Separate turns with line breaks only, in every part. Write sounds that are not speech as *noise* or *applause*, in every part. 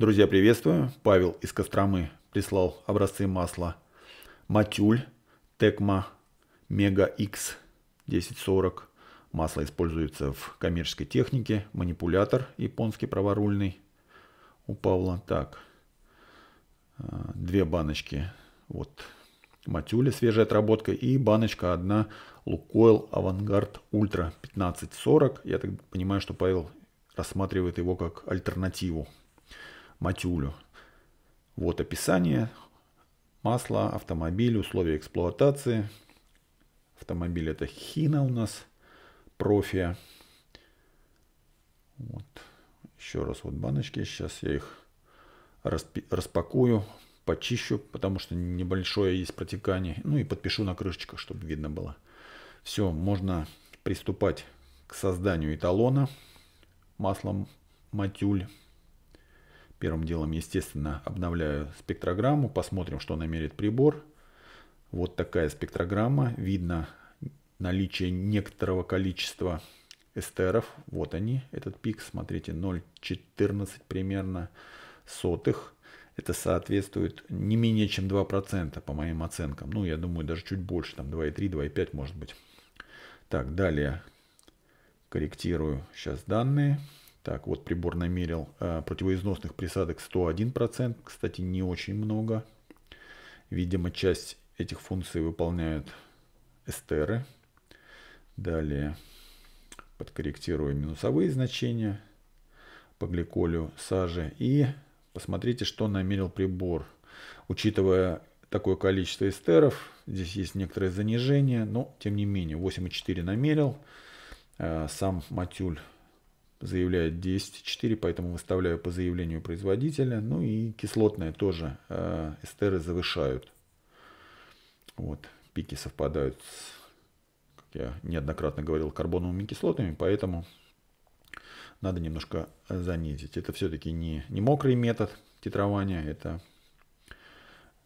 Друзья, приветствую. Павел из Костромы прислал образцы масла Матюль, Текма, Мега X 1040. Масло используется в коммерческой технике. Манипулятор японский праворульный у Павла. Так, э, две баночки. Вот Матюля, свежая отработка. И баночка одна Лукойл Авангард Ультра 1540. Я так понимаю, что Павел рассматривает его как альтернативу матюлю. Вот описание масла, автомобиль, условия эксплуатации. Автомобиль это хина у нас, профия. Вот. Еще раз вот баночки, сейчас я их распакую, почищу, потому что небольшое есть протекание. Ну и подпишу на крышечках, чтобы видно было. Все, можно приступать к созданию эталона маслом матюль. Первым делом, естественно, обновляю спектрограмму, посмотрим, что намерит прибор. Вот такая спектрограмма. Видно наличие некоторого количества эстеров. Вот они, этот пик, смотрите, 0,14 примерно сотых. Это соответствует не менее чем 2% по моим оценкам. Ну, я думаю, даже чуть больше, там 2,3, 2,5 может быть. Так, далее корректирую сейчас данные. Так, вот прибор намерил э, противоизносных присадок 101%, кстати, не очень много. Видимо, часть этих функций выполняют эстеры. Далее подкорректирую минусовые значения по гликолю сажи. И посмотрите, что намерил прибор. Учитывая такое количество эстеров, здесь есть некоторое занижение, но тем не менее 8,4 намерил. Э, сам матюль заявляет 10,4, поэтому выставляю по заявлению производителя. Ну и кислотные тоже э, эстеры завышают. Вот, пики совпадают с, как я неоднократно говорил, карбоновыми кислотами, поэтому надо немножко занизить. Это все-таки не, не мокрый метод титрования, это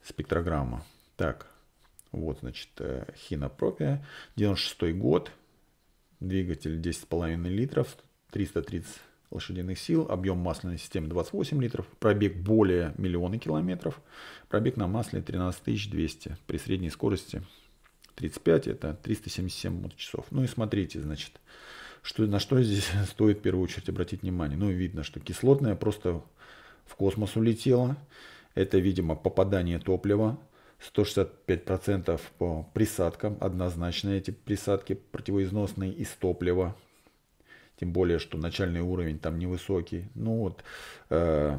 спектрограмма. Так, вот, значит, э, хинопропия, 96 год, двигатель 10,5 литров, 330 лошадиных сил, объем масляной системы 28 литров, пробег более миллиона километров, пробег на масле 13200 при средней скорости 35, это 377 моточасов. Ну и смотрите, значит, что, на что здесь *laughs* стоит в первую очередь обратить внимание. Ну, видно, что кислотная просто в космос улетела. Это, видимо, попадание топлива. 165% по присадкам. Однозначно эти присадки противоизносные из топлива тем более, что начальный уровень там невысокий. Ну вот, э,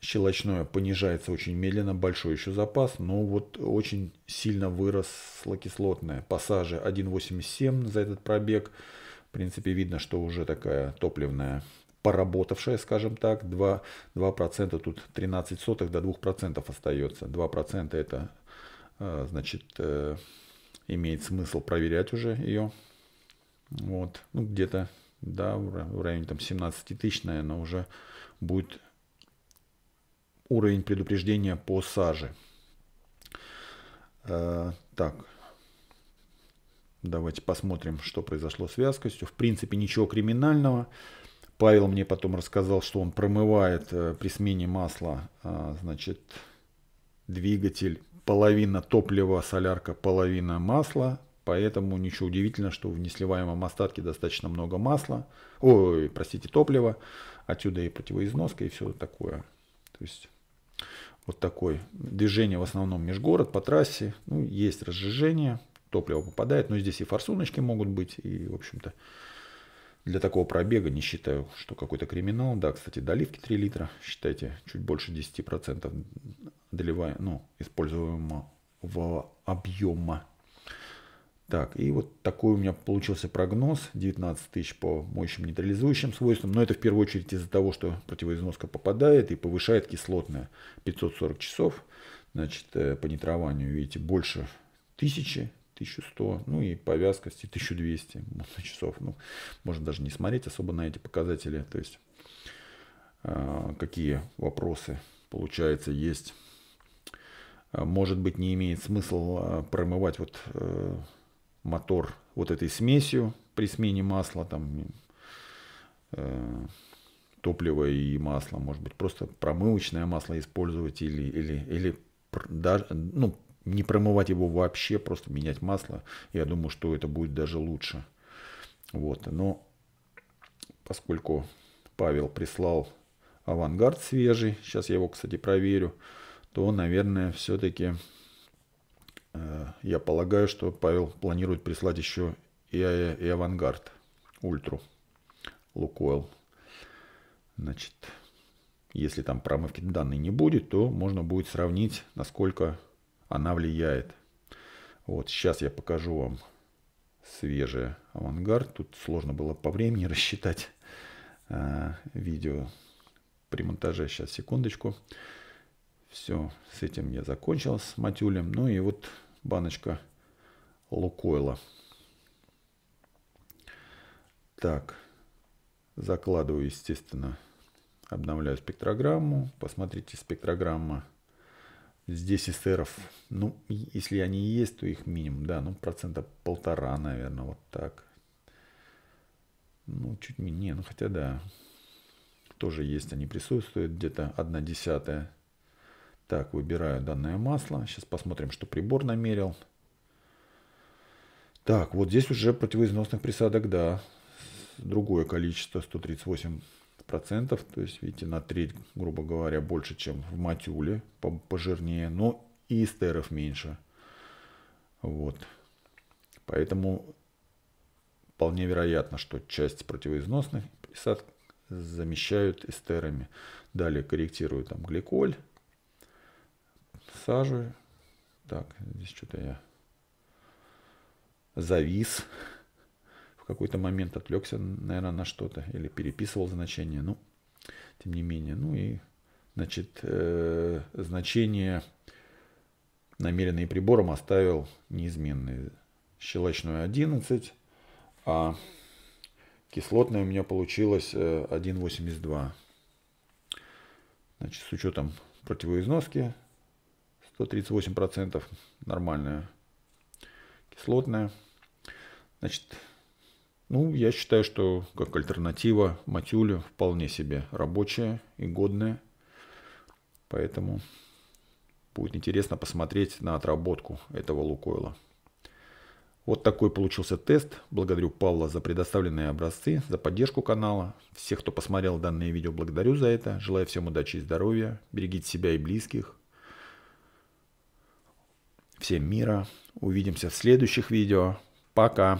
щелочное понижается очень медленно, большой еще запас, но вот очень сильно выросла кислотная. Пассажи 1,87 за этот пробег. В принципе, видно, что уже такая топливная поработавшая, скажем так, 2%, 2% тут 13 сотых до 2% остается. 2% это, э, значит, э, имеет смысл проверять уже ее. Вот, ну где-то да, в районе там 17 тысяч, наверное, уже будет уровень предупреждения по саже. Э, так, давайте посмотрим, что произошло с вязкостью. В принципе, ничего криминального. Павел мне потом рассказал, что он промывает э, при смене масла, э, значит, двигатель половина топлива, солярка, половина масла, Поэтому ничего удивительного, что в несливаемом остатке достаточно много масла, ой, простите, топлива, отсюда и противоизноска и все такое. То есть вот такое движение в основном межгород по трассе, ну, есть разжижение, топливо попадает, но здесь и форсуночки могут быть, и, в общем-то, для такого пробега не считаю, что какой-то криминал. Да, кстати, доливки 3 литра, считайте, чуть больше 10% доливаем, ну, используемого объема так, и вот такой у меня получился прогноз. 19 тысяч по мощным нейтрализующим свойствам. Но это в первую очередь из-за того, что противоизноска попадает и повышает кислотное 540 часов. Значит, э, по нитрованию, видите, больше 1000, 1100, ну и по вязкости 1200 часов. Ну, можно даже не смотреть особо на эти показатели. То есть, э, какие вопросы, получается, есть. Э, может быть, не имеет смысла промывать вот мотор вот этой смесью при смене масла, там, э, топлива и масло может быть, просто промывочное масло использовать или, или, или даже, ну, не промывать его вообще, просто менять масло. Я думаю, что это будет даже лучше. Вот, но поскольку Павел прислал авангард свежий, сейчас я его, кстати, проверю, то, наверное, все-таки Э, я полагаю, что Павел планирует прислать еще и, и авангард, ультру, лукойл. Значит, если там промывки данной не будет, то можно будет сравнить, насколько она влияет. Вот сейчас я покажу вам свежая авангард. Тут сложно было по времени *laughs* рассчитать э, видео при монтаже. Сейчас, секундочку. Все, с этим я закончил, с матюлем. Ну и вот баночка лукойла. Так, закладываю, естественно, обновляю спектрограмму. Посмотрите, спектрограмма здесь эсеров, ну, если они есть, то их минимум, да, ну, процента полтора, наверное, вот так. Ну, чуть менее, ну, хотя да, тоже есть, они присутствуют, где-то одна десятая так, выбираю данное масло. Сейчас посмотрим, что прибор намерил. Так, вот здесь уже противоизносных присадок, да, другое количество, 138%. То есть, видите, на треть, грубо говоря, больше, чем в матюле, пожирнее, но и эстеров меньше. Вот. Поэтому вполне вероятно, что часть противоизносных присадок замещают эстерами. Далее корректирую там гликоль высаживаю. Так, здесь что-то я завис. В какой-то момент отвлекся, наверное, на что-то или переписывал значение. Ну, тем не менее. Ну и, значит, э, значение намеренные прибором оставил неизменные. Щелочную 11, а кислотное у меня получилась 1,82. Э, значит, с учетом противоизноски 138% нормальная кислотная. Значит, ну, я считаю, что как альтернатива матюлю вполне себе рабочая и годная. Поэтому будет интересно посмотреть на отработку этого лукойла. Вот такой получился тест. Благодарю Павла за предоставленные образцы, за поддержку канала. Всех, кто посмотрел данное видео, благодарю за это. Желаю всем удачи и здоровья. Берегите себя и близких всем мира. Увидимся в следующих видео. Пока.